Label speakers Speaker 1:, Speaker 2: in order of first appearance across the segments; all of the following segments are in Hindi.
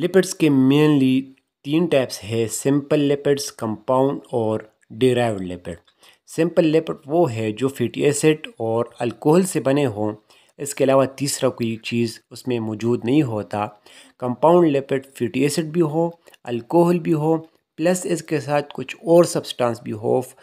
Speaker 1: लिपिड्स के मेनली तीन टाइप्स है सिंपल लिपिड्स कंपाउंड और डिराइव लिपिड सिंपल लिपिड वो है जो फैटी एसिड और अल्कोहल से बने हों इसके अलावा तीसरा कोई चीज़ उसमें मौजूद नहीं होता कंपाउंड लिपिड फैटी एसिड भी हो अल्कोहल भी हो प्लस इसके साथ कुछ और सब्सटेंस भी होफ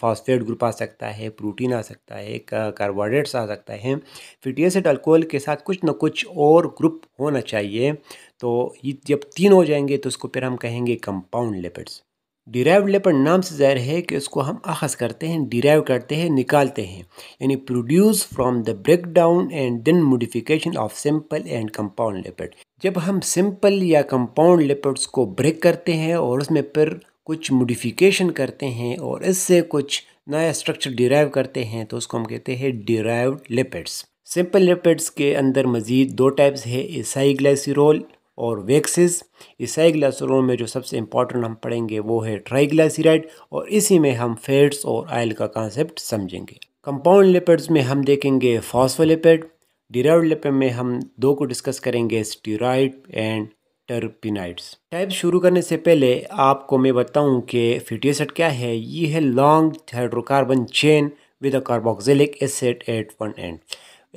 Speaker 1: फॉस्फेट ग्रुप आ सकता है प्रोटीन आ सकता है कार्बोहाइड्रेट्स आ सकता है फिर एसिड अल्कोहल के साथ कुछ ना कुछ और ग्रुप होना चाहिए तो ये जब तीन हो जाएंगे तो उसको फिर हम कहेंगे कंपाउंड लिपिड्स डिराइव लेपर नाम से ज़ाहिर है कि उसको हम अखज़ करते हैं डिराइव करते हैं निकालते हैं यानी produce from the break down and then modification of simple and compound lipid जब हम सिंपल या कंपाउंड लेपर्ड्स को ब्रेक करते हैं और उसमें फिर कुछ मोडिफिकेशन करते हैं और इससे कुछ नया स्ट्रक्चर डिराइव करते हैं तो उसको हम कहते हैं डिराइव लेपर्ड्स सिंपल लेपर्ड्स के अंदर मज़ीद दो टाइप्स है एसाई ग्लाइसिरोल और वैक्सेस इसाइग्लासरों में जो सबसे इम्पॉर्टेंट हम पढ़ेंगे वो है ट्राइग्लाइसराइड और इसी में हम फैट्स और आयल का कॉन्सेप्ट समझेंगे कंपाउंड लिपिड्स में हम देखेंगे फॉस्फोलिपिड डिराइव लिपिड में हम दो को डिस्कस करेंगे स्टीराइड एंड टर्पिनाइड्स टाइप शुरू करने से पहले आपको मैं बताऊँ कि फिटियसट क्या है ये है long hydrocarbon chain with a carboxylic acid at one end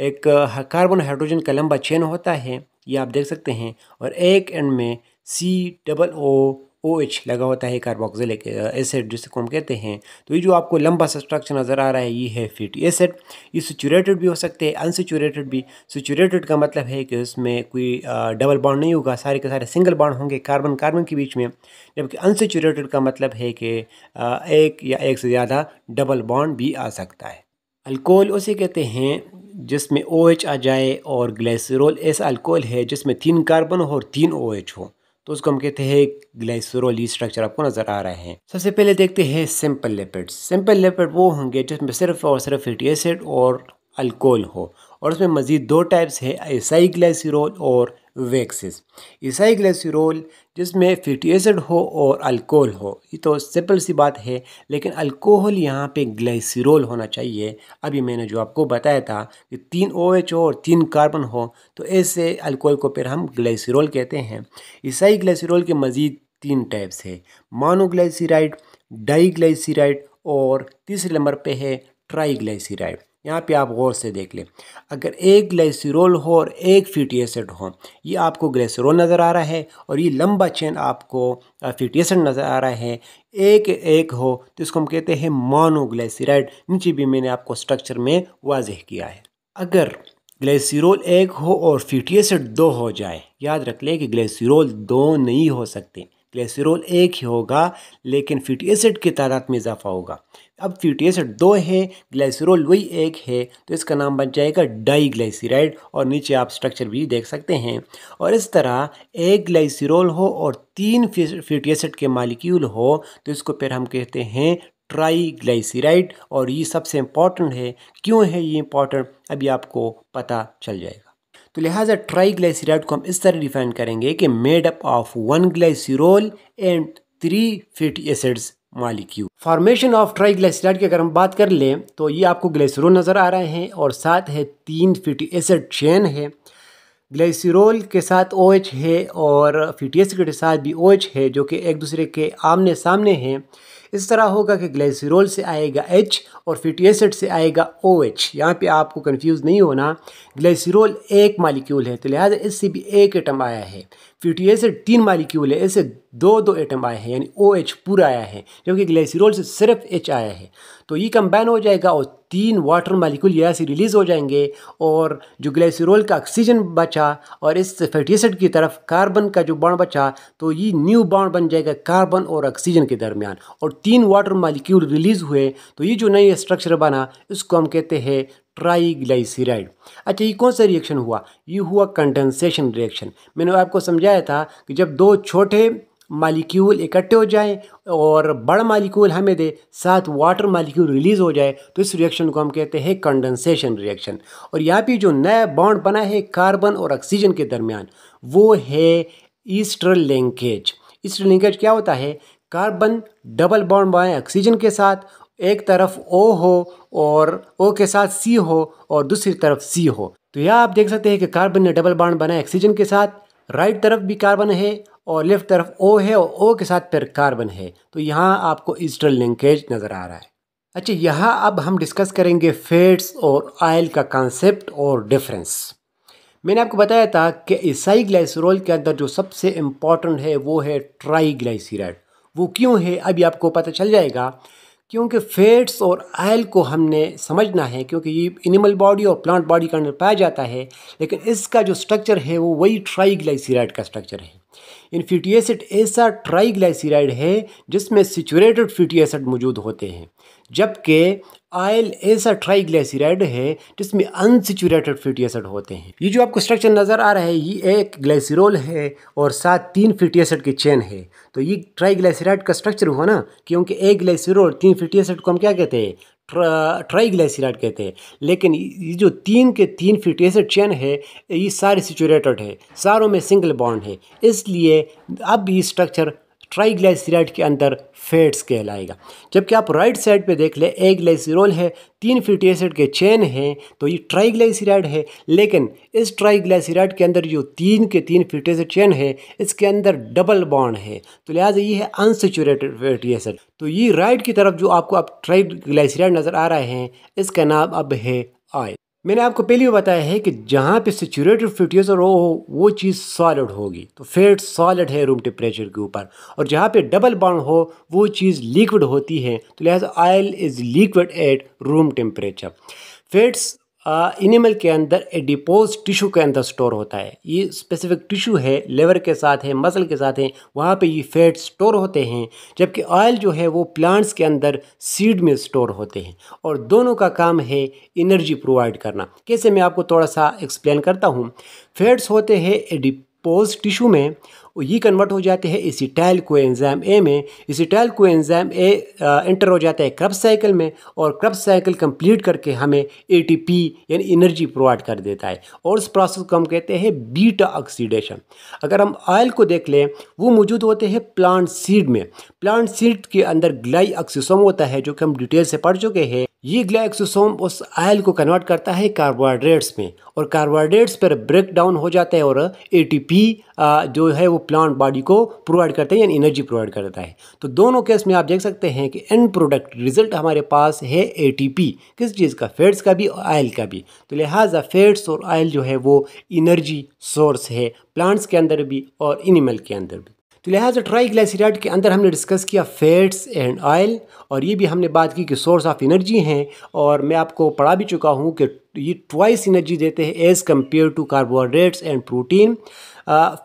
Speaker 1: एक कार्बन uh, हाइड्रोजन का लंबा चेन होता है ये आप देख सकते हैं और एक एंड में C double O O H लगा होता है कार्बोक्सिलिक एसिड जिसको हम कहते हैं तो ये जो आपको लंबा सा स्ट्रक्चर नज़र आ रहा है ये है फिट एसिड ये सिचुरेटेड भी हो सकते हैं अनसिचुरेटेड भी सिचुरेटेड का मतलब है कि उसमें कोई डबल बॉन्ड नहीं होगा सारे के सारे सिंगल बॉन्ड होंगे कार्बन कार्बन के बीच में जबकि अनसिचुरेटेड का मतलब है कि एक या एक से ज़्यादा डबल बॉन्ड भी आ सकता है अल्कोहल उसे कहते हैं जिसमें ओ OH एच आ जाए और ग्लाइसरॉल ऐसा अल्कोहल है जिसमें तीन कार्बन हो और तीन ओ OH एच हो तो उसको हम कहते हैं ग्लाइसरॉल ये स्ट्रक्चर आपको नज़र आ रहा है सबसे पहले देखते हैं सिंपल लिपिड्स सिंपल लिपिड वो होंगे जिसमें सिर्फ और सिर्फ फिटी एसिड और अल्कोहल हो और उसमें मज़ीद दो टाइप्स है एसाई ग्लाइसरॉल और ईसाई ईसाइग्लेसरॉल जिसमें फैटी एसिड हो और अल्कोहल हो ये तो सिंपल सी बात है लेकिन अल्कोहल यहाँ पे ग्लाइसरॉल होना चाहिए अभी मैंने जो आपको बताया था कि तीन ओ OH और तीन कार्बन हो तो ऐसे अल्कोहल को फिर हम ग्लाइसरॉल कहते हैं ईसाई ग्लाइसरॉल के मज़ीद तीन टाइप्स है डाई डाईग्लाइसिराइड और तीसरे नंबर पर है ट्राईग्लाइसिराइड यहाँ पे आप गौर से देख लें अगर एक ग्लेसरॉल हो और एक फीटी एसिड हो ये आपको ग्लेसरॉल नज़र आ रहा है और ये लंबा चेन आपको फीटी एसिड नज़र आ रहा है एक एक हो तो इसको हम कहते हैं मोनोग्लेसिराइड नीचे भी मैंने आपको स्ट्रक्चर में वाजह किया है अगर ग्लेसिरोल एक हो और फीटी एसिड दो हो जाए याद रख लें कि ग्लेसिरोल दो नहीं हो सकते ग्लेसरॉल एक ही होगा लेकिन फीटी एसिड की तादाद में इजाफा होगा अब फीटी एसिड दो है ग्लेसरॉल वही एक है तो इसका नाम बन जाएगा डाई ग्लाइसिराइड और नीचे आप स्ट्रक्चर भी देख सकते हैं और इस तरह एक ग्लाइसिरॉल हो और तीन फीटी एसिड के मालिक्यूल हो तो इसको फिर हम कहते हैं ट्राई ग्लाइसिराइड और ये सबसे इम्पॉर्टेंट है क्यों है ये इम्पॉर्टेंट अभी आपको पता चल जाएगा तो लिहाजा ट्राई ग्लाइसराइड को हम इस तरह डिफाइन करेंगे कि made up of one glycerol and three fatty acids molecule formation of triglyceride की अगर हम बात कर लें तो ये आपको ग्लाइसिरोल नज़र आ रहे हैं और साथ है तीन फिटी एसिड चेन है ग्लाइसिरोल के साथ ओ OH है और फिटी एसिड के साथ भी ओ OH है जो कि एक दूसरे के आमने सामने हैं इस तरह होगा कि ग्लेसिरॉल से आएगा एच और फिटी एसिड से आएगा ओ एच यहाँ पर आपको कन्फ्यूज़ नहीं होना ग्लेसिरॉल एक मालिक्यूल है तो लिहाजा इससे भी एक एटम आया है पी से तीन मालिक्यूल है ऐसे दो दो एटम आए हैं यानी ओ एच पूरा आया है जबकि ग्लेसिरोल से सिर्फ एच आया है तो ये कंबाइन हो जाएगा और तीन वाटर मालिक्यूल यहाँ से रिलीज़ हो जाएंगे और जो ग्लेसिरोल का ऑक्सीजन बचा और इस फैटी एसिड की तरफ कार्बन का जो बाण बचा तो ये न्यू बाण बन जाएगा कार्बन और ऑक्सीजन के दरमियान और तीन वाटर मालिक्यूल रिलीज़ हुए तो ये जो नई स्ट्रक्चर बना इसको हम कहते हैं ट्राईग्लाइसिराइड अच्छा ये कौन सा रिएक्शन हुआ ये हुआ कंडेंसेशन रिएक्शन मैंने आपको समझाया था कि जब दो छोटे मालिक्यूल इकट्ठे हो जाएं और बड़ा मालिक्यूल हमें दे साथ वाटर मालिक्यूल रिलीज़ हो जाए तो इस रिएक्शन को हम कहते हैं कंडेंसेशन रिएक्शन और यहाँ पे जो नया बॉन्ड बना है कार्बन और ऑक्सीजन के दरमियान वो है ईस्टर लिंकेज ईस्टर लिंकेज क्या होता है कार्बन डबल बॉन्ड बनाए ऑक्सीजन के साथ एक तरफ ओ हो और ओ के साथ सी हो और दूसरी तरफ सी हो तो यह आप देख सकते हैं कि कार्बन ने डबल बाड बनाया ऑक्सीजन के साथ राइट तरफ भी कार्बन है और लेफ्ट तरफ ओ है और ओ के साथ फिर कार्बन है तो यहाँ आपको ईस्टर लिंकेज नज़र आ रहा है अच्छा यहाँ अब हम डिस्कस करेंगे फेट्स और आयल का कॉन्सेप्ट और डिफरेंस मैंने आपको बताया था कि ईसाई ग्लाइसरोल के अंदर जो सबसे इम्पॉर्टेंट है वो है ट्राई वो क्यों है अभी आपको पता चल जाएगा क्योंकि फैट्स और आयल को हमने समझना है क्योंकि ये एनिमल बॉडी और प्लांट बॉडी के अंदर पाया जाता है लेकिन इसका जो स्ट्रक्चर है वो वही ट्राईग्लाइसीराइड का स्ट्रक्चर है इन फीटी एसिड ऐसा ट्राईग्लाइसीराइड है जिसमें सिचुरेटेड फीटी एसिड मौजूद होते हैं जबकि आयल ऐसा ट्राईग्लिसराइड है जिसमें अनसिचुरेटेड फैटी एसिड होते हैं ये जो आपको स्ट्रक्चर नज़र आ रहा है ये एक ग्लाइसिरोल है और साथ तीन फैटी एसिड की चेन है तो ये ट्राईग्लिसराइड का स्ट्रक्चर हुआ ना क्योंकि एक ग्लाइसिरोल तीन फैटी एसिड को हम क्या कहते हैं ट्राई ट्राईग्लाइसिराइड कहते हैं लेकिन ये जो तीन के तीन फिटी एसिड चेन है ये सारे सिचुरेटेड है सारों में सिंगल बॉन्ड है इसलिए अब ये स्ट्रक्चर ट्राइग्लाइसराइड के अंदर फैट्स कहलाएगा जबकि आप राइट साइड पे देख ले ए ग्लाइसिरोल है तीन फिटी एसिड के चेन हैं तो ये ट्राइग्लाइसराइड है लेकिन इस ट्राइग्लाइसराइड के अंदर जो तीन के तीन फिटी एसिड चेन है इसके अंदर डबल बॉन्ड है तो लिहाजा ये है अनसेचुरेटेड फिटी एसिड तो ये राइट की तरफ जो आपको अब ट्राइग्लाइसराइड नज़र आ रहे हैं इसका नाम अब है आयल मैंने आपको पहले भी बताया है कि जहाँ पे सेचूरेटेड फ्यूटियस और हो वो चीज़ सॉलिड होगी तो फेट सॉलिड है रूम टेम्परेचर के ऊपर और जहाँ पे डबल बाउंड हो वो चीज़ लिक्विड होती है तो लिहाजा oil is liquid at room temperature fats animal के अंदर एडिपोज टिश्यू के अंदर स्टोर होता है ये स्पेसिफिक टिश्यू है लेवर के साथ है मसल के साथ है वहाँ पे ये फैट स्टोर होते हैं जबकि ऑयल जो है वो प्लांट्स के अंदर सीड में स्टोर होते हैं और दोनों का काम है एनर्जी प्रोवाइड करना कैसे मैं आपको थोड़ा सा एक्सप्लेन करता हूँ फैट्स होते हैं एडिपोज टिशू में और ये कन्वर्ट हो जाते हैं इसी टैल को एंजाम ए में टैल को एंजाम ए इंटर हो जाता है क्रब साइकिल में और क्रब साइकिल कंप्लीट करके हमें ए यानी एनर्जी प्रोवाइड कर देता है और इस प्रोसेस को हम कहते हैं बीटा ऑक्सीडेशन अगर हम ऑयल को देख लें वो मौजूद होते हैं प्लांट सीड में प्लांट सीड के अंदर ग्लाई ऑक्सीसोम होता है जो कि हम डिटेल से पढ़ चुके हैं ये ग्लाइक्सोसोम उस आयल को कन्वर्ट करता है कार्बोहाइड्रेट्स में और कार्बोहाइड्रेट्स पर ब्रेक डाउन हो जाता है और एटीपी जो है वो प्लांट बॉडी को प्रोवाइड करता है यानी एनर्जी प्रोवाइड करता है तो दोनों केस में आप देख सकते हैं कि एंड प्रोडक्ट रिजल्ट हमारे पास है एटीपी किस चीज़ का फैट्स का भी और आयल का भी तो लिहाजा फैट्स और आयल जो है वो इनर्जी सोर्स है प्लांट्स के अंदर भी और एनिमल के अंदर भी तो लिहाजा ट्राई ग्लाइसराइड के अंदर हमने डिस्कस किया फैट्स एंड ऑयल और ये भी हमने बात की कि सोर्स ऑफ एनर्जी हैं और मैं आपको पढ़ा भी चुका हूँ कि ये ट्वाइस एनर्जी देते हैं as compare to carbohydrates and protein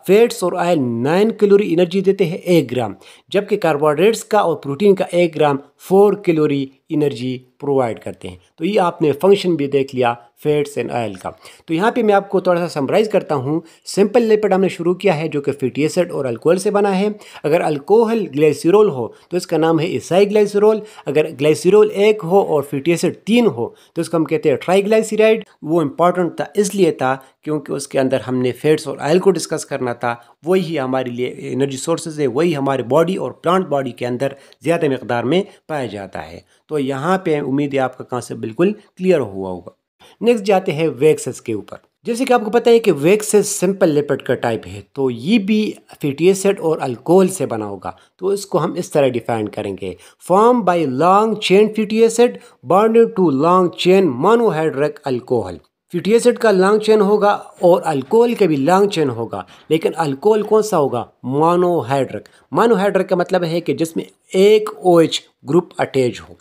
Speaker 1: fats और ऑयल नाइन कैलोरी एनर्जी देते हैं एक ग्राम जबकि कार्बोहाइड्रेट्स का और प्रोटीन का एक gram four calorie energy provide करते हैं तो ये आपने फंक्शन भी देख लिया फैट्स एंड ऑयल का तो यहाँ पे मैं आपको थोड़ा सा समराइज़ करता हूँ सिंपल लिपिड हमने शुरू किया है जो कि फैटी और अल्कोहल से बना है अगर अल्कोहल ग्लाइसिरोल हो तो इसका नाम है ईसाई ग्लाइसिरोल अगर ग्लाइसिरोल एक हो और फैटी तीन हो तो इसको हम कहते हैं ट्राईग्लाइसिराइड वो इम्पॉर्टेंट था इसलिए था क्योंकि उसके अंदर हमने फैट्स और ऑयल को डिस्कस करना था वही हमारे लिए एनर्जी सोर्सेज है वही हमारे बॉडी और प्लांट बॉडी के अंदर ज़्यादा मकदार में पाया जाता है तो यहाँ पे उम्मीद है आपका से बिल्कुल क्लियर हुआ होगा नेक्स्ट जाते हैं वैक्सेस के ऊपर जैसे कि आपको पता है कि वैक्सेस सिंपल लिपिड का टाइप है तो ये भी फिटी एसिड और अल्कोहल से बना होगा तो इसको हम इस तरह डिफाइन करेंगे form by long chain fatty acid bonded to long chain monohydric alcohol fatty acid का लॉन्ग चेन होगा और अल्कोहल के भी लॉन्ग चेन होगा लेकिन अल्कोहल कौन सा होगा मोनोहाइड्रिक मोनोहाइड्रिक का मतलब है कि जिसमें एक ओ ग्रुप अटैच हो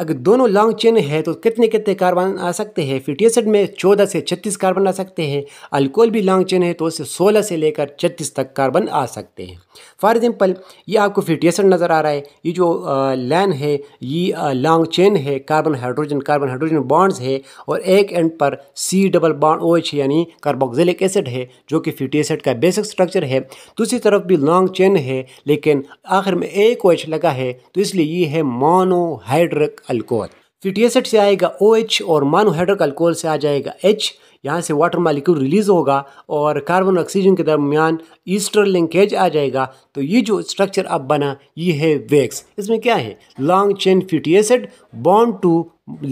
Speaker 1: अगर दोनों लॉन्ग चेन है तो कितने कितने कार्बन आ सकते हैं फिटियसड में चौदह से छत्तीस कार्बन आ सकते हैं अल्कोहल भी लॉन्ग चेन है तो उससे सोलह से लेकर छत्तीस तक कार्बन आ सकते हैं फॉर एग्जाम्पल ये आपको फिटियसड नज़र आ रहा है ये जो लैन है ये लॉन्ग चेन है carbon hydrogen carbon hydrogen bonds है और एक एंड पर सी डबल बॉन्ड ओ यानी कार्बोक्सिलिक एसिड है जो कि फिटी का बेसिक स्ट्रक्चर है दूसरी तरफ भी लॉन्ग चेन है लेकिन आखिर में एक ओ लगा है तो इसलिए ये है मोनोहाइड्रिक अल्कोहल 58 से आएगा ओ OH और मानोहाइड्रिक अल्कोहल से आ जाएगा एच यहाँ से वाटर मालिक्यूल रिलीज होगा और कार्बन ऑक्सीजन के दरमियान ईस्टर लिंकेज आ जाएगा तो ये जो स्ट्रक्चर अब बना ये है वेक्स इसमें क्या है long chain fatty acid bond to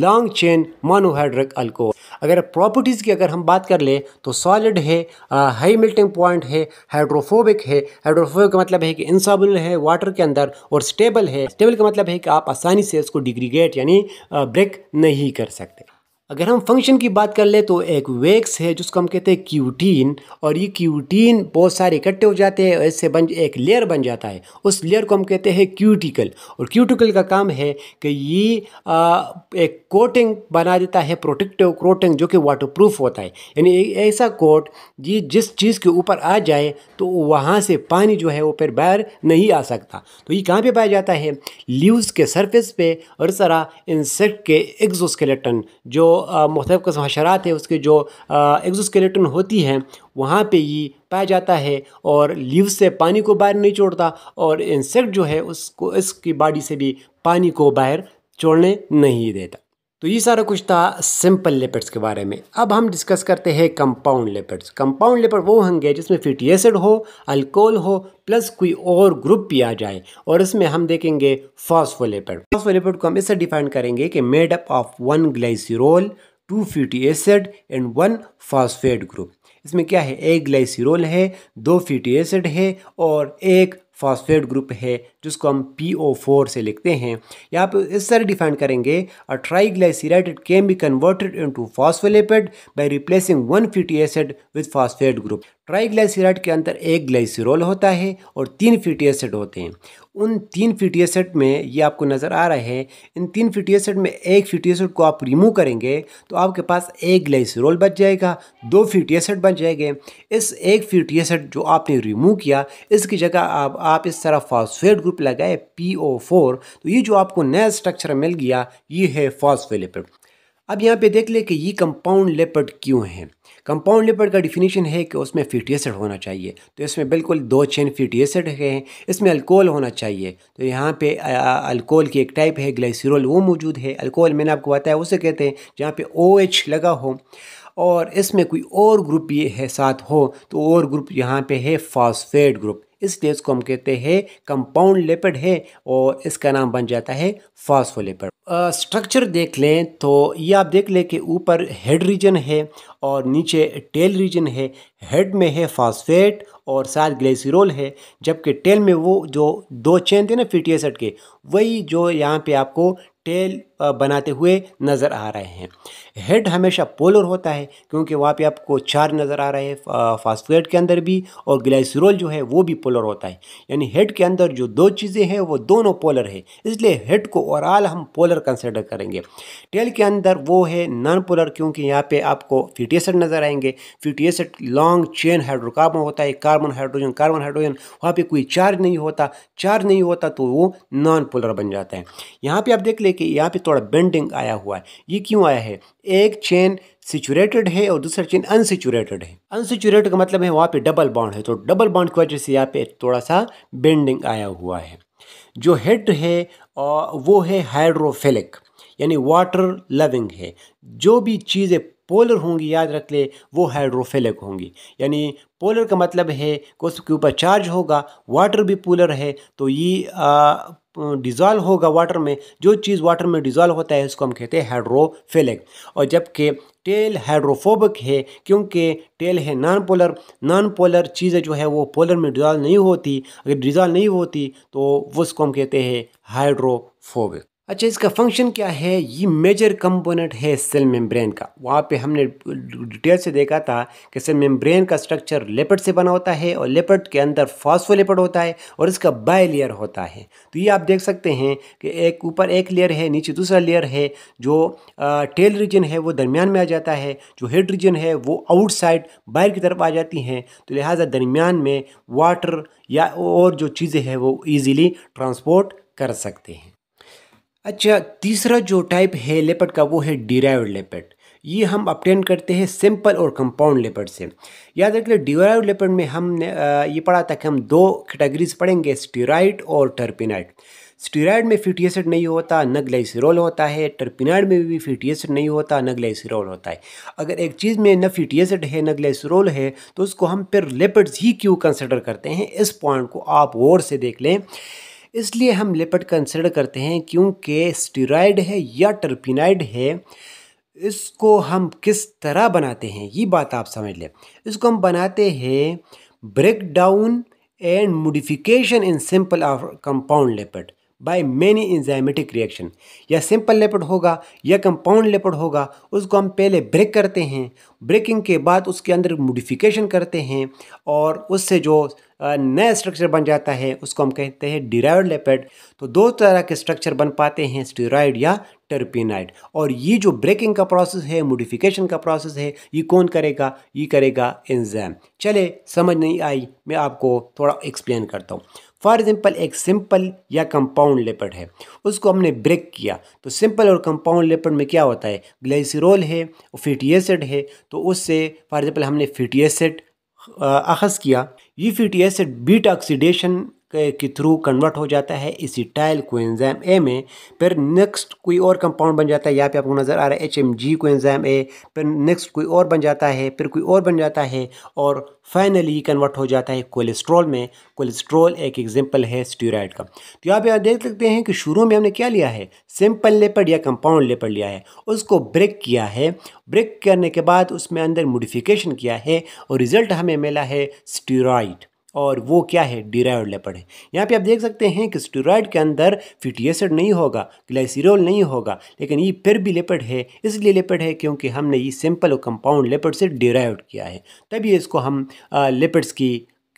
Speaker 1: long chain monohydric alcohol अगर प्रॉपर्टीज़ की अगर हम बात कर लें तो सॉलिड है हाई मेल्टिंग पॉइंट है हाइड्रोफोबिक है हाइड्रोफोबिक का मतलब है कि इंसाबुल है वाटर के अंदर और स्टेबल है स्टेबल का मतलब है कि आप आसानी से इसको डिग्रीगेट यानी ब्रेक नहीं कर सकते अगर हम फंक्शन की बात कर ले तो एक वेक्स है जिसको हम कहते हैं क्यूटीन और ये क्यूटीन बहुत सारे इकट्ठे हो जाते हैं इससे बन एक लेयर बन जाता है उस लेयर को हम कहते हैं क्यूटिकल और क्यूटिकल का काम है कि ये आ, एक कोटिंग बना देता है प्रोटेक्टिव कोटिंग जो कि वाटरप्रूफ होता है यानी ऐसा कोट ये जिस चीज़ के ऊपर आ जाए तो वहाँ से पानी जो है वो फिर बाहर नहीं आ सकता तो ये कहाँ पर पाया जाता है लीव्स के सर्फेस पे और इस तरह इंसेक्ट के एग्जोस्केलेटन जो मुख्तफ कस्म हशरात है उसके जो एग्जोस्केलेटन होती है वहाँ पे ये पाया जाता है और लीव से पानी को बाहर नहीं छोड़ता और इंसेक्ट जो है उसको इसकी बॉडी से भी पानी को बाहर छोड़ने नहीं देता तो ये सारा कुछ था सिंपल लिपिड्स के बारे में अब हम डिस्कस करते हैं कंपाउंड लिपिड्स कंपाउंड लेपर्ड वो होंगे जिसमें फिटी एसिड हो अल्कोहल हो प्लस कोई और ग्रुप भी आ जाए और इसमें हम देखेंगे फॉस्फोलिपिड फॉस्फोलिपिड को हम इससे डिफाइन करेंगे कि made up of one glycerol two fatty acid and one phosphate group इसमें क्या है एक ग्लाइसिरोल है दो फिटी एसिड है और एक फॉस्फेट ग्रुप है जिसको हम पी ओ फोर से लिखते हैं यहाँ पर इस तरह डिफाइन करेंगे a triglyceride it can be converted into phospholipid by replacing one fatty acid with phosphate group triglyceride के अंदर एक ग्लाइसिरोल होता है और तीन फिटी एसिड होते हैं उन तीन फिटी एसिड में ये आपको नज़र आ रहा है इन तीन फिटी एसिड में एक फिटी एसिड को आप रिमूव करेंगे तो आपके पास एक ग्लाइसिरोल बच जाएगा दो फिटी एसिड बच जाएंगे इस एक फिटी एसिड जो आपने रिमूव किया इसकी जगह आप, आप इस तरह फॉस्फेट ग्रुप लगाए पी ओ फोर तो ये जो आपको नया स्ट्रक्चर मिल गया ये है फॉस्फेलिपिड अब यहाँ पे देख ले कि ये कंपाउंड लेपर्ड क्यों है कंपाउंड लेपर्ड का डिफिनेशन है कि उसमें फीटी एसिड होना चाहिए तो इसमें बिल्कुल दो चेन फीटी एसिड है इसमें अल्कोहल होना चाहिए तो यहाँ पे अल्कोहल की एक टाइप है ग्लाइसिरोल वो मौजूद है अल्कोहल मैंने आपको बताया उसे कहते हैं जहाँ पे ओ OH लगा हो और इसमें कोई और ग्रुप ये है साथ हो तो और ग्रुप यहाँ पे है फॉस्फेट ग्रुप इस लेयर्स को हम कहते हैं कंपाउंड लेपिड है और इसका नाम बन जाता है लेपड स्ट्रक्चर देख लें तो ये आप देख लें कि ऊपर हेड रीजन है और नीचे टेल रीजन है हेड में है फास्फेट और साथ ग्लेसिरोल है जबकि टेल में वो जो दो चैन थे ना फीटीएसड के वही जो यहाँ पे आपको टेल बनाते हुए नज़र आ रहे हैं हेड हमेशा पोलर होता है क्योंकि वहाँ पे आपको चार नज़र आ रहे हैं फास्फेट के अंदर भी और ग्लाइसरोल जो है वो भी पोलर होता है यानी हेड के अंदर जो दो चीज़ें हैं वो दोनों पोलर है इसलिए हेड को ओवरऑल हम पोलर कंसिडर करेंगे टेल के अंदर वो है नॉन पोलर क्योंकि यहाँ पर आपको फिफ्टी नज़र आएंगे फिफ्टी लॉन्ग चेन हाइड्रोकार्बन होता है कार्बन हाइड्रोजन कार्बन हाइड्रोजन वहाँ पर कोई चार्ज नहीं होता चार्ज नहीं होता तो वो नॉन पोलर बन जाता है यहाँ पर आप देख ले कि यहाँ पर थोड़ा बेंडिंग आया हुआ है ये क्यों आया है एक चेन सिचुरेटेड है और दूसरा चेन अनसिचुरेटेड है अनसिचुरेटेड का मतलब है वहाँ पे डबल बाउंड है तो डबल बाउंड की वजह से यहाँ पे थोड़ा सा बेंडिंग आया हुआ है जो हेड है वो है हाइड्रोफिलिक यानी वाटर लविंग है जो भी चीज़ें पोलर होंगी याद रख ले वो हाइड्रोफिलिक होंगी यानी पोलर का मतलब है कि उसके ऊपर चार्ज होगा वाटर भी पोलर है तो ये डिज़ॉल्व होगा वाटर में जो चीज़ वाटर में डिज़ॉल्व होता है उसको हम कहते हैं हाइड्रोफेलिक और जबकि टेल हाइड्रोफोबिक है क्योंकि टेल है नॉन पोलर नॉन पोलर चीज़ें जो है वो पोलर में डिज़ॉल्व नहीं होती अगर डिज़ॉल्व नहीं होती तो उसको हम कहते हैं हाइड्रोफोबिक अच्छा इसका फंक्शन क्या है ये मेजर कंपोनेंट है सेल मेम्ब्रेन का वहाँ पे हमने डिटेल से देखा था कि सेल मेम्ब्रेन का स्ट्रक्चर लेपट से बना होता है और लेपट के अंदर लेपट होता है और इसका बाय लेयर होता है तो ये आप देख सकते हैं कि एक ऊपर एक लेयर है नीचे दूसरा लेयर है जो टेल रीजन है वो दरमियान में आ जाता है जो हेड रीजन है वो आउटसाइड बाहर की तरफ आ जाती हैं तो लिहाजा दरमियान में वाटर या और जो चीज़ें हैं वो ईज़िली ट्रांसपोर्ट कर सकते हैं अच्छा तीसरा जो टाइप है लेपट का वो है डिराइव लेपट ये हम अपटेन करते हैं सिंपल और कंपाउंड लेपट से याद रख डिराइव लेपट में हमने ये पढ़ा था कि हम दो कैटेगरीज पढ़ेंगे स्टीराइड और टर्पिनाइड स्टीराइड में फिटी एसिड नहीं होता न होता है टर्पिनाइड में भी फिटी एसिड नहीं होता न होता है अगर एक चीज़ में न फिटी एसिड है न ग्लाइसरॉल है तो उसको हम फिर लेपट्स ही क्यों कंसिडर करते हैं इस पॉइंट को आप गौर से देख लें इसलिए हम लिपिड कंसिडर करते हैं क्योंकि स्टीराइड है या टर्पिनाइड है इसको हम किस तरह बनाते हैं ये बात आप समझ लें इसको हम बनाते हैं break down and modification in simple of compound lipid by many enzymatic reaction या सिंपल लेपड होगा या कंपाउंड लेपड होगा उसको हम पहले ब्रेक करते हैं ब्रेकिंग के बाद उसके अंदर मोडिफिकेशन करते हैं और उससे जो नया स्ट्रक्चर बन जाता है उसको हम कहते हैं डिराइड लेपेड तो दो तरह के स्ट्रक्चर बन पाते हैं स्टीराइड या टर्पिनाइड और ये जो ब्रेकिंग का प्रोसेस है मोडिफिकेशन का प्रोसेस है ये कौन करेगा ये करेगा एंजाम चले समझ नहीं आई मैं आपको थोड़ा एक्सप्लेन करता हूँ फॉर एग्जाम्पल एक सिंपल या कंपाउंड लेपड है उसको हमने ब्रेक किया तो सिंपल और कंपाउंड लेपड में क्या होता है ग्लाइसिरोल है फिटी एसिड है तो उससे फॉर एग्जाम्पल हमने फिटी एसिड अखज़ किया fatty acid beta oxidation के थ्रू कन्वर्ट हो जाता है इसी को कोएंजाइम ए में फिर नेक्स्ट कोई और कंपाउंड बन जाता है यहाँ पे आपको नज़र आ रहा है H M G coenzyme A फिर नेक्स्ट कोई और बन जाता है फिर कोई और बन जाता है और फाइनली कन्वर्ट हो जाता है कोलेस्ट्रॉल में कोलेस्ट्रॉल एक एग्जाम्पल है स्टीराइड का तो यहाँ पे आप देख सकते हैं कि शुरू में हमने क्या लिया है सिंपल लेपड या कंपाउंड लेपड लिया है उसको ब्रेक किया है ब्रेक करने के बाद उसमें अंदर मोडिफिकेशन किया है और रिज़ल्ट हमें मिला है स्टीराइड और वो क्या है डिराइड लेपड है यहाँ पे आप देख सकते हैं कि स्टेरॉयड के अंदर फिटी एसिड नहीं होगा ग्लाइसिरोल नहीं होगा लेकिन ये फिर भी लेपड है इसलिए लेपड है क्योंकि हमने ये सिंपल कंपाउंड लेपड से डिराइड किया है तभी इसको हम लेपड्स की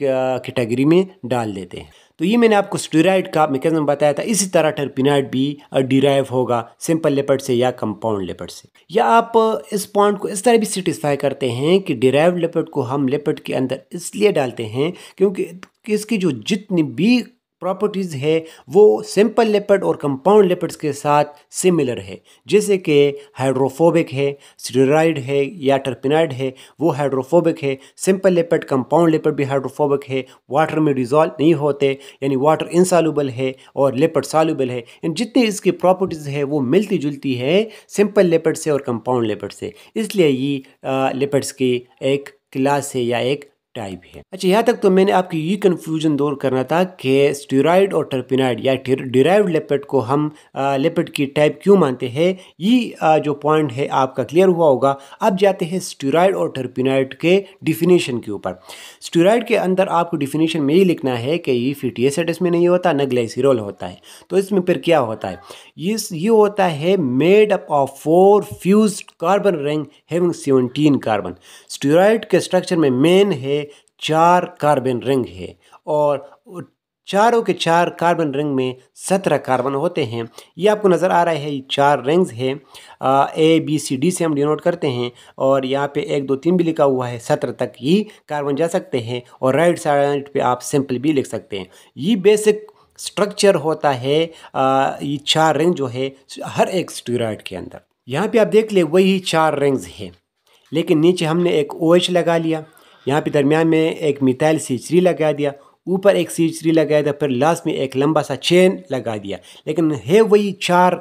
Speaker 1: कैटेगरी में डाल देते हैं तो ये मैंने आपको स्टेराइड का मेकेजम बताया था इसी तरह टर्पिनाइड भी डिराइव होगा सिंपल लेपर्ड से या कंपाउंड लेपर्ड से या आप इस पॉइंट को इस तरह भी सेटिस्फाई करते हैं कि डिराइव लेपर्ड को हम लेपर्ड के अंदर इसलिए डालते हैं क्योंकि इसकी जो जितनी भी प्रॉपर्टीज़ है वो सिंपल लेपर्ड और कंपाउंड लेपर्ड्स के साथ सिमिलर है जैसे कि हाइड्रोफोबिक है स्टेरॉइड है या टर्पिनाइड है वो हाइड्रोफोबिक है सिंपल लेपर्ड कंपाउंड लेपर्ड भी हाइड्रोफोबिक है वाटर में डिजॉल्व नहीं होते यानी वाटर इनसालूबल है और लेपर्ड सालूबल है यानी जितनी इसकी प्रॉपर्टीज़ है वो मिलती जुलती है सिंपल लेपर्ड से और कंपाउंड लेपर्ड से इसलिए ये लेपर्ड्स की एक क्लास है या एक टाइप है अच्छा यहाँ तक तो मैंने आपकी ये कन्फ्यूजन दूर करना था कि स्टीराइड और टर्पिनाइड या डिराइव लेपेट को हम लेपेट की टाइप क्यों मानते हैं ये जो पॉइंट है आपका क्लियर हुआ होगा अब जाते हैं स्टीराइड और टर्पिनाइड के डिफिनेशन के ऊपर स्टीराइड के अंदर आपको डिफिनेशन में ये लिखना है कि ये फीटी एसिड में नहीं होता न ग्लाइसिरोल होता है तो इसमें फिर क्या होता है ये ये होता है made up of four fuse carbon ring having seventeen carbon steroid के स्ट्रक्चर में मेन है चार कार्बन रिंग है और चारों के चार कार्बन रिंग में सत्रह कार्बन होते हैं ये आपको नज़र आ रहा है ये चार रिंग्स है ए बी सी डी से हम डिनोट करते हैं और यहाँ पे एक दो तीन भी लिखा हुआ है सत्रह तक ही कार्बन जा सकते हैं और राइट साइड पे आप सिंपल भी लिख सकते हैं ये बेसिक स्ट्रक्चर होता है आ, ये चार रिंग जो है हर एक स्टूराइड के अंदर यहाँ पर आप देख ले वही चार रिंग्स हैं लेकिन नीचे हमने एक ओ OH लगा लिया यहाँ पे दरमियान में एक मिथाइल सीचरी लगा दिया ऊपर एक सीचरी लगाया था फिर लास्ट में एक लंबा सा चेन लगा दिया लेकिन है वही चार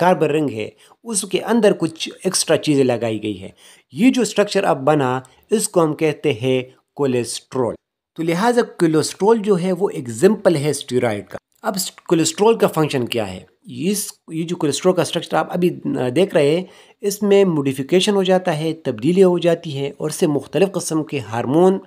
Speaker 1: कार्बन रिंग है उसके अंदर कुछ एक्स्ट्रा चीज़ें लगाई गई है ये जो स्ट्रक्चर अब बना इसको हम कहते हैं कोलेस्ट्रोल तो लिहाजा कोलेस्ट्रोल जो है वो एग्जाम्पल है स्टीराइड का अब कोलेस्ट्रोल का फंक्शन क्या है इस ये जो कोलेस्ट्रोल का स्ट्रक्चर आप अभी देख रहे हैं इसमें मोडिफिकेशन हो जाता है तब्दीलियाँ हो जाती है और इससे मुख्तलिफ़ कस्म के हारमोन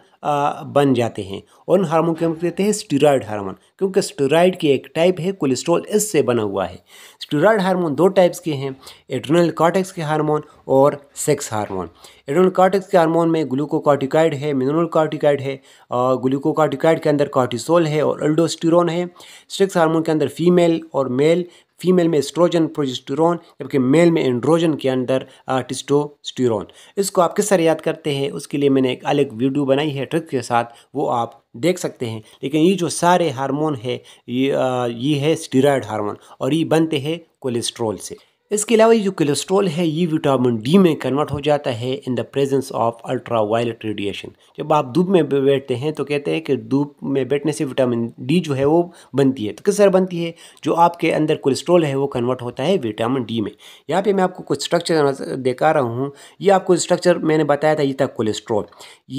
Speaker 1: बन जाते हैं और उन हारमोन के हम कहते हैं स्टीरॉयड हारमोन क्योंकि स्टीरॉयड की एक टाइप है कोलेस्ट्रॉल इससे बना हुआ है स्टीरॉयड हारमोन दो टाइप्स के हैं एड्रिनल कॉटेक्स के हारमोन और सेक्स हारमोन एड्रिनल कॉटेक्स के हारमोन में ग्लूकोकॉटिकाइड है मिनरल कॉटिकाइड है ग्लूकोकॉटिकाइड के अंदर कॉर्टिसोल है और अल्डोस्टिरोन है सेक्स हारमोन के अंदर फीमेल और मेल फीमेल में एस्ट्रोजन प्रोजेस्टोरॉन जबकि मेल में एंड्रोजन के अंदर टिस्टोस्टिरॉन इसको आप किस तरह याद करते हैं उसके लिए मैंने एक अलग वीडियो बनाई है ट्रिक के साथ वो आप देख सकते हैं लेकिन ये जो सारे हार्मोन है ये आ, ये है स्टीराइड हार्मोन और ये बनते हैं कोलेस्ट्रोल से इसके अलावा ये जो कोलेस्ट्रॉल है ये विटामिन डी में कन्वर्ट हो जाता है in the presence of ultraviolet radiation जब आप धूप में बैठते हैं तो कहते हैं कि धूप में बैठने से विटामिन डी जो है वो बनती है तो किस तरह बनती है जो आपके अंदर कोलेस्ट्रॉल है वो कन्वर्ट होता है विटामिन डी में यहाँ पर मैं आपको कुछ स्ट्रक्चर दिखा रहा हूँ ये आपको स्ट्रक्चर मैंने बताया था ये था कोलेस्ट्रॉल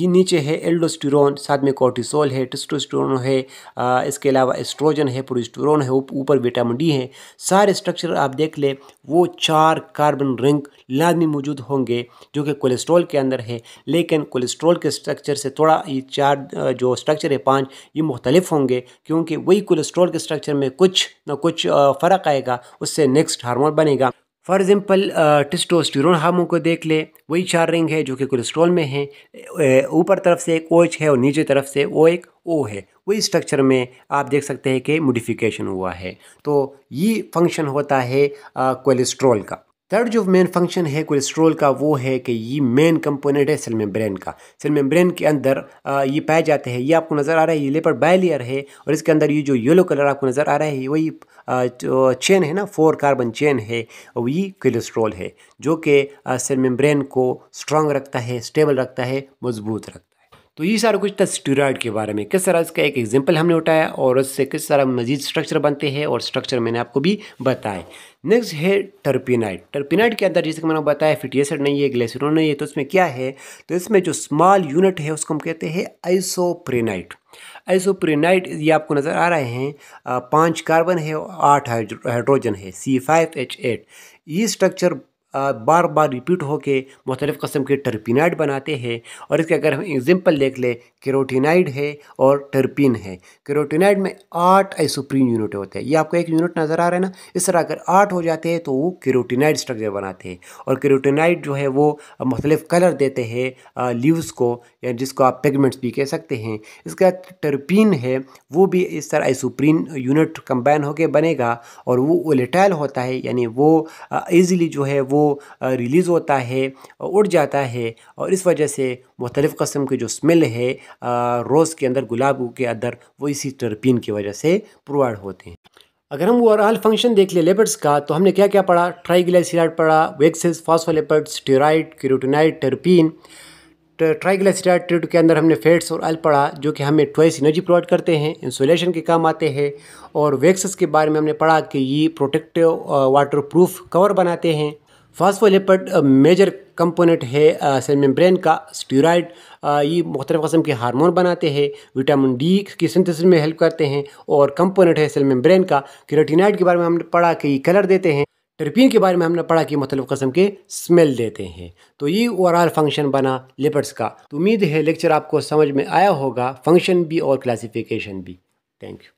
Speaker 1: ये नीचे है एल्डोस्टिरोन साथ में कोर्टिसोल है टेस्टोस्टेरोन है इसके अलावा एस्ट्रोजन है प्रोस्टोरोन है ऊपर विटामिन डी है सारे स्ट्रक्चर आप देख ले वो वो चार कार्बन रिंग लाजमी मौजूद होंगे जो कि कोलेस्ट्रॉल के अंदर है लेकिन कोलेस्ट्रॉल के स्ट्रक्चर से थोड़ा ये चार जो स्ट्रक्चर है पांच ये मुख्तलिफ होंगे क्योंकि वही कोलेस्ट्रॉल के स्ट्रक्चर में कुछ ना कुछ फ़र्क आएगा उससे नेक्स्ट हार्मोन बनेगा फॉर एग्ज़ाम्पल टिस्टोस्टिरोन हार्मोन को देख ले वही चार रिंग है जो कि कोलेस्ट्रॉल में है ऊपर तरफ से एक ओ OH एच है और नीचे तरफ से वो एक ओ है वही स्ट्रक्चर में आप देख सकते हैं कि मोडिफिकेशन हुआ है तो ये फंक्शन होता है कोलेस्ट्रॉल uh, का थर्ड जो मेन फंक्शन है कोलेस्ट्रोल का वो है कि ये मेन कंपोनेंट है सेल मेम्ब्रेन का सेल मेम्ब्रेन के अंदर ये पाए जाते हैं ये आपको नज़र आ रहा है ये लेपर बायलियर है और इसके अंदर ये जो येलो कलर आपको नज़र आ रहा है वही चेन है ना फोर कार्बन चेन है और ये कोलेस्ट्रोल है जो कि सेल मेम्ब्रेन को स्ट्रांग रखता है स्टेबल रखता है मजबूत रखता है तो ये सारा कुछ था स्टीरॉयड के बारे में किस तरह इसका एक एग्जाम्पल हमने उठाया और उससे किस तरह मजीद स्ट्रक्चर बनते हैं और स्ट्रक्चर मैंने आपको भी बताए नेक्स्ट है टर्पिनाइट टर्पिनाइट के अंदर जैसे कि मैंने बताया फिटी एसिड नहीं है ग्लेसरोन नहीं है तो इसमें क्या है तो इसमें जो स्मॉल यूनिट है उसको हम कहते हैं आइसोप्रेनाइट आइसोप्रेनाइट ये आपको नज़र आ रहे हैं पाँच कार्बन है और आठ हाइड्रोजन है सी फाइव एच एट ये स्ट्रक्चर बार बार रिपीट होके मुख्तलिफ़ कस्म के टर्पिनाइड बनाते हैं और इसके अगर हम एग्ज़ाम्पल देख लें करोटिनाइड है और टर्पिन है करोटिनाइड में आठ आइसोप्रीन यूनिट होते हैं ये आपको एक यूनिट नज़र आ रहा है ना इस तरह अगर आठ हो जाते हैं तो वो करोटिनाइड स्ट्रक्चर बनाते हैं और करोटिनाइड जो है वो मुख्तलिफ कलर देते हैं लीव्स को या जिसको आप पेगमेंट्स भी कह सकते हैं इसका टर्पिन है वो भी इस तरह आइसोप्रीन यूनिट कम्बाइन होकर बनेगा और वो ओलेटाइल होता है यानी वो ईज़िली जो है वो रिलीज़ होता है उड़ जाता है और इस वजह से मुख्तलिफ़ कस्म की जो स्मेल है रोज़ के अंदर गुलाब के अंदर वो इसी टर्पिन की वजह से प्रोवाइड होते हैं अगर हम ओवरऑल फंक्शन देख लें लेपर्ड्स का तो हमने क्या क्या पढ़ा ट्राइग्लाइसिराइड पढ़ा वेक्सिस फॉस्फोलेपर्ड्स टेराइड क्यूरोटिनाइड टर्पिन ट्राइग्लाइसराइड ट्रिट के अंदर हमने फेट्स और अल पढ़ा जो कि हमें ट्वाइस एनर्जी प्रोवाइड करते हैं इंसुलेशन के काम आते हैं और वेक्सेस के बारे में हमने पढ़ा कि ये प्रोटेक्टिव वाटर प्रूफ कवर बनाते हैं फास्फोलिपिड मेजर कंपोनेंट है सेल uh, मेम्ब्रेन का स्टीराइड uh, ये मुख्तलिफ़ कस्म के हार्मोन बनाते हैं विटामिन डी की सिंथेसिस में हेल्प करते हैं और कंपोनेंट है सेल मेम्ब्रेन का क्रोटीनाइड के बारे में हमने पढ़ा कि कलर देते हैं टर्पिन के बारे में हमने पढ़ा कि मुख्तलिफ़ कस्म के स्मेल देते हैं तो ये ओवरऑल फंक्शन बना लिपिड्स का तो उम्मीद है लेक्चर आपको समझ में आया होगा फंक्शन भी और क्लासीफिकेशन भी थैंक यू